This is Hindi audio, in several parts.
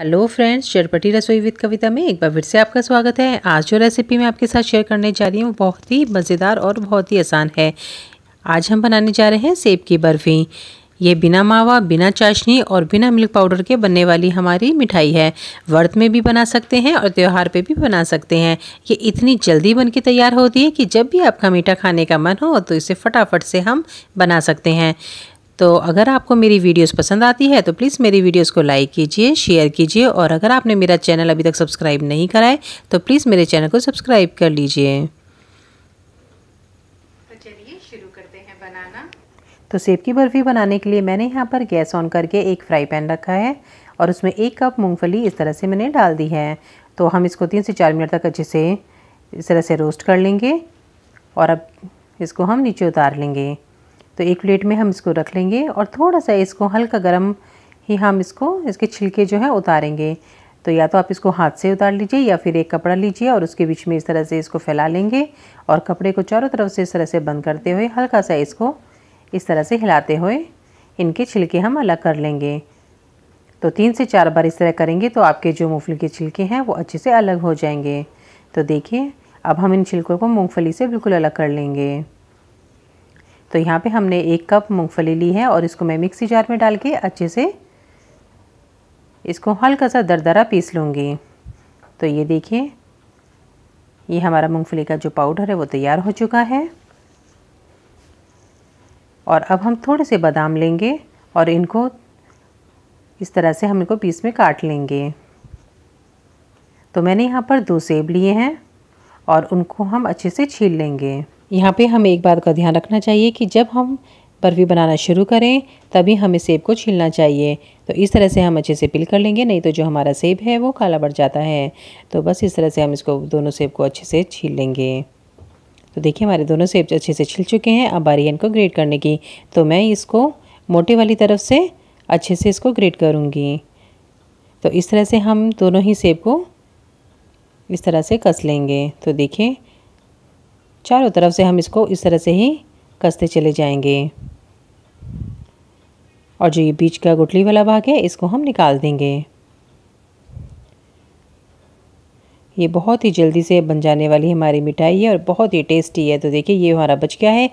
हेलो फ्रेंड्स चटपटी रसोई विद कविता में एक बार फिर से आपका स्वागत है आज जो रेसिपी मैं आपके साथ शेयर करने जा रही हूँ बहुत ही मज़ेदार और बहुत ही आसान है आज हम बनाने जा रहे हैं सेब की बर्फ़ी ये बिना मावा बिना चाशनी और बिना मिल्क पाउडर के बनने वाली हमारी मिठाई है व्रत में भी बना सकते हैं और त्यौहार पे भी बना सकते हैं ये इतनी जल्दी बन के तैयार होती है कि जब भी आपका मीठा खाने का मन हो तो इसे फटाफट से हम बना सकते हैं तो अगर आपको मेरी वीडियोस पसंद आती है तो प्लीज़ मेरी वीडियोस को लाइक कीजिए शेयर कीजिए और अगर आपने मेरा चैनल अभी तक सब्सक्राइब नहीं करा है तो प्लीज़ मेरे चैनल को सब्सक्राइब कर लीजिए तो, तो सेब की बर्फ़ी बनाने के लिए मैंने यहाँ पर गैस ऑन करके एक फ्राई पैन रखा है और उसमें एक कप मूँगफली इस तरह से मैंने डाल दी है तो हम इसको तीन से चार मिनट तक अच्छे से इस तरह से रोस्ट कर लेंगे और अब इसको हम नीचे उतार लेंगे तो एक प्लेट में हम इसको रख लेंगे और थोड़ा सा इसको हल्का गर्म ही हम इसको इसके छिलके जो है उतारेंगे तो या तो आप इसको हाथ से उतार लीजिए या फिर एक कपड़ा लीजिए और उसके बीच में इस तरह से इसको फैला लेंगे और कपड़े को चारों तरफ से इस तरह से बंद करते हुए हल्का सा इसको इस तरह से हिलाते हुए इनके छिलके हम अलग कर लेंगे तो तीन से चार बार इस तरह करेंगे तो आपके जो मूँगफली के छिलके हैं वो अच्छे से अलग हो जाएंगे तो देखिए अब हम इन छिलकों को मूँगफली से बिल्कुल अलग कर लेंगे तो यहाँ पे हमने एक कप मूंगफली ली है और इसको मैं मिक्सी जार में डाल के अच्छे से इसको हल्का सा दरदरा पीस लूँगी तो ये देखिए ये हमारा मूंगफली का जो पाउडर है वो तैयार हो चुका है और अब हम थोड़े से बादाम लेंगे और इनको इस तरह से हम इनको पीस में काट लेंगे तो मैंने यहाँ पर दो सेब लिए हैं और उनको हम अच्छे से छील लेंगे यहाँ पे हमें एक बात का ध्यान रखना चाहिए कि जब हम बर्फ़ी बनाना शुरू करें तभी हमें सेब को छीलना चाहिए तो इस तरह से हम अच्छे से पिल कर लेंगे नहीं तो जो हमारा सेब है वो काला बढ़ जाता है तो बस इस तरह से हम इसको दोनों सेब को अच्छे से छील लेंगे तो देखिए हमारे दोनों सेब अच्छे से छिल चुके हैं अब बारी इनको ग्रेट करने की तो मैं इसको मोटे वाली तरफ से अच्छे से इसको ग्रेट करूँगी तो इस तरह से हम दोनों ही सेब को इस तरह से कस लेंगे तो देखिए चारों तरफ से हम इसको इस तरह से ही कसते चले जाएंगे और जो ये बीच का गुटली वाला भाग है इसको हम निकाल देंगे ये बहुत ही जल्दी से बन जाने वाली हमारी मिठाई है और बहुत ही टेस्टी है तो देखिए ये हमारा बच गया है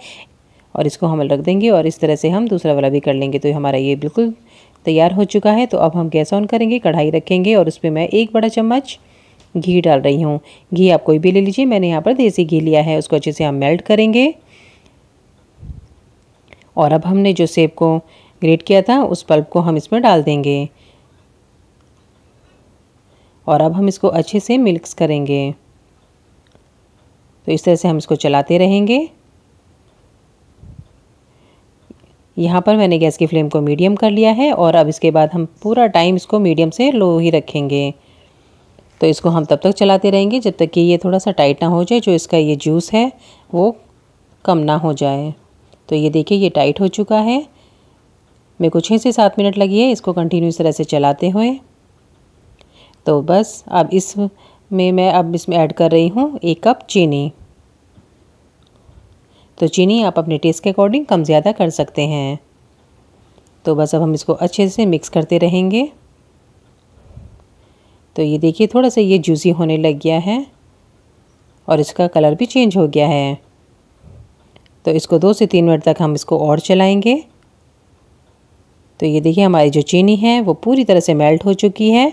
और इसको हम रख देंगे और इस तरह से हम दूसरा वाला भी कर लेंगे तो हमारा ये बिल्कुल तैयार हो चुका है तो अब हम गैस ऑन करेंगे कढ़ाई रखेंगे और उस पर मैं एक बड़ा चम्मच घी डाल रही हूँ घी आप कोई भी ले लीजिए मैंने यहाँ पर देसी घी लिया है उसको अच्छे से हम मेल्ट करेंगे और अब हमने जो सेब को ग्रेट किया था उस पल्प को हम इसमें डाल देंगे और अब हम इसको अच्छे से मिक्स करेंगे तो इस तरह से हम इसको चलाते रहेंगे यहाँ पर मैंने गैस की फ्लेम को मीडियम कर लिया है और अब इसके बाद हम पूरा टाइम इसको मीडियम से लो ही रखेंगे तो इसको हम तब तक चलाते रहेंगे जब तक कि ये थोड़ा सा टाइट ना हो जाए जो इसका ये जूस है वो कम ना हो जाए तो ये देखिए ये टाइट हो चुका है मेरे को छः से सात मिनट लगी है इसको कंटिन्यू इस तरह से चलाते हुए तो बस अब इस में मैं अब इसमें ऐड कर रही हूँ एक कप चीनी तो चीनी आप अपने टेस्ट के अकॉर्डिंग कम ज़्यादा कर सकते हैं तो बस अब हम इसको अच्छे से मिक्स करते रहेंगे तो ये देखिए थोड़ा सा ये जूसी होने लग गया है और इसका कलर भी चेंज हो गया है तो इसको दो से तीन मिनट तक हम इसको और चलाएंगे तो ये देखिए हमारी जो चीनी है वो पूरी तरह से मेल्ट हो चुकी है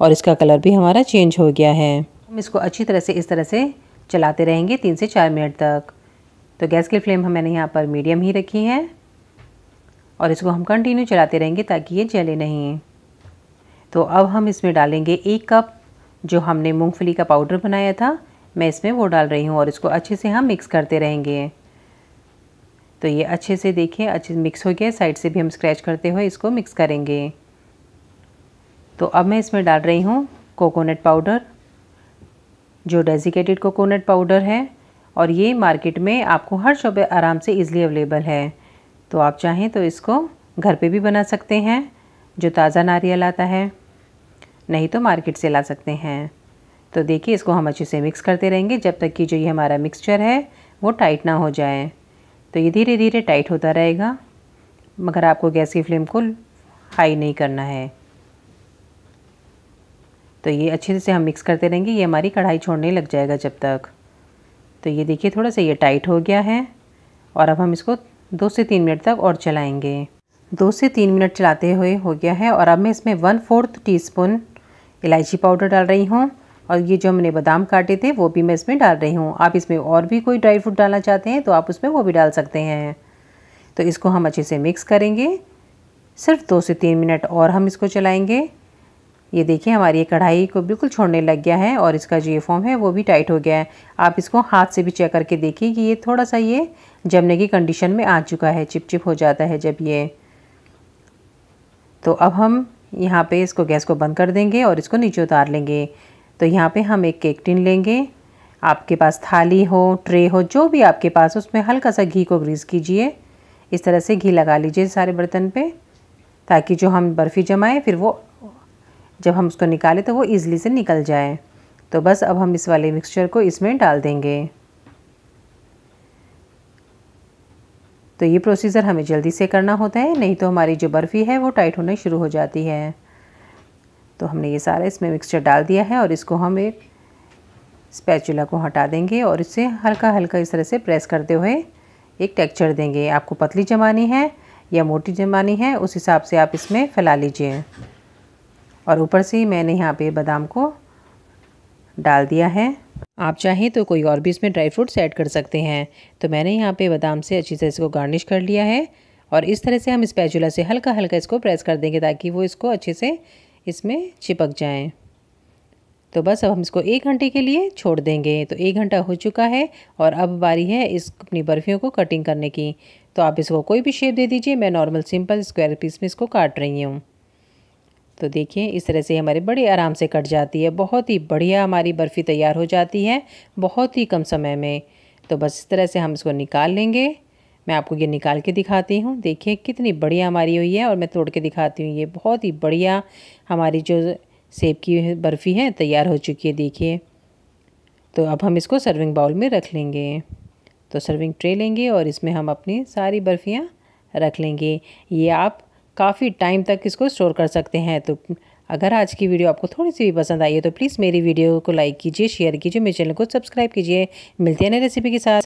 और इसका कलर भी हमारा चेंज हो गया है हम इसको अच्छी तरह से इस तरह से चलाते रहेंगे तीन से चार मिनट तक तो गैस की फ्लेम हम मैंने यहाँ पर मीडियम ही रखी है और इसको हम कंटिन्यू चलाते रहेंगे ताकि ये जले नहीं तो अब हम इसमें डालेंगे एक कप जो हमने मूंगफली का पाउडर बनाया था मैं इसमें वो डाल रही हूँ और इसको अच्छे से हम मिक्स करते रहेंगे तो ये अच्छे से देखिए अच्छे से मिक्स हो गया साइड से भी हम स्क्रैच करते हुए इसको मिक्स करेंगे तो अब मैं इसमें डाल रही हूँ कोकोनट पाउडर जो डेजिकेटेड कोकोनट पाउडर है और ये मार्केट में आपको हर शॉप आराम से इजीली अवेलेबल है तो आप चाहें तो इसको घर पे भी बना सकते हैं जो ताज़ा नारियल आता है नहीं तो मार्केट से ला सकते हैं तो देखिए इसको हम अच्छे से मिक्स करते रहेंगे जब तक कि जो ये हमारा मिक्सचर है वो टाइट ना हो जाए तो ये धीरे धीरे टाइट होता रहेगा मगर आपको गैस की फ्लेम को हाई नहीं करना है तो ये अच्छे से हम मिक्स करते रहेंगे ये हमारी कढ़ाई छोड़ने लग जाएगा जब तक तो ये देखिए थोड़ा सा ये टाइट हो गया है और अब हम इसको दो से तीन मिनट तक और चलाएंगे दो से तीन मिनट चलाते हुए हो गया है और अब मैं इसमें वन फोर्थ टीस्पून इलायची पाउडर डाल रही हूँ और ये जो हमने बादाम काटे थे वो भी मैं इसमें डाल रही हूँ आप इसमें और भी कोई ड्राई फ्रूट डालना चाहते हैं तो आप उसमें वो भी डाल सकते हैं तो इसको हम अच्छे से मिक्स करेंगे सिर्फ दो से तीन मिनट और हम इसको चलाएँगे ये देखिए हमारी कढ़ाई को बिल्कुल छोड़ने लग गया है और इसका जो ये फॉर्म है वो भी टाइट हो गया है आप इसको हाथ से भी चेक करके देखिए कि ये थोड़ा सा ये जमने की कंडीशन में आ चुका है चिपचिप हो जाता है जब ये तो अब हम यहाँ पे इसको गैस को बंद कर देंगे और इसको नीचे उतार लेंगे तो यहाँ पे हम एक केक टिन लेंगे आपके पास थाली हो ट्रे हो जो भी आपके पास उसमें हल्का सा घी को ग्रीस कीजिए इस तरह से घी लगा लीजिए सारे बर्तन पे ताकि जो हम बर्फ़ी जमाएं फिर वो जब हम उसको निकालें तो वो ईज़िली से निकल जाए तो बस अब हम इस वाले मिक्सचर को इसमें डाल देंगे तो ये प्रोसीजर हमें जल्दी से करना होता है नहीं तो हमारी जो बर्फ़ी है वो टाइट होना शुरू हो जाती है तो हमने ये सारा इसमें मिक्सचर डाल दिया है और इसको हम एक स्पैचुला को हटा देंगे और इसे हल्का हल्का इस तरह से प्रेस करते हुए एक टेक्चर देंगे आपको पतली जमानी है या मोटी जमानी है उस हिसाब से आप इसमें फैला लीजिए और ऊपर से मैंने यहाँ पे बादाम को डाल दिया है आप चाहें तो कोई और भी इसमें ड्राई फ्रूट्स ऐड कर सकते हैं तो मैंने यहाँ पे बादाम से अच्छी तरह इसको गार्निश कर लिया है और इस तरह से हम इस पैचूला से हल्का हल्का इसको प्रेस कर देंगे ताकि वो इसको अच्छे से इसमें चिपक जाएँ तो बस अब हम इसको एक घंटे के लिए छोड़ देंगे तो एक घंटा हो चुका है और अब बारी है इस अपनी बर्फ़ियों को कटिंग करने की तो आप इसको कोई भी शेप दे दीजिए मैं नॉर्मल सिंपल स्क्वायर पीस में इसको काट रही हूँ तो देखिए इस तरह से हमारे बड़े आराम से कट जाती है बहुत ही बढ़िया हमारी बर्फ़ी तैयार हो जाती है बहुत ही कम समय में तो बस इस तरह से हम इसको निकाल लेंगे मैं आपको ये निकाल के दिखाती हूँ देखिए कितनी बढ़िया हमारी हुई है और मैं तोड़ के दिखाती हूँ ये बहुत ही बढ़िया हमारी जो सेब की बर्फ़ी है तैयार हो चुकी है देखिए तो अब हम इसको सर्विंग बाउल में रख लेंगे तो सर्विंग ट्रे लेंगे और इसमें हम अपनी सारी बर्फ़ियाँ रख लेंगे ये आप काफ़ी टाइम तक इसको स्टोर कर सकते हैं तो अगर आज की वीडियो आपको थोड़ी सी भी पसंद आई है तो प्लीज़ मेरी वीडियो को लाइक कीजिए शेयर कीजिए मेरे चैनल को सब्सक्राइब कीजिए मिलते हैं नई रेसिपी के साथ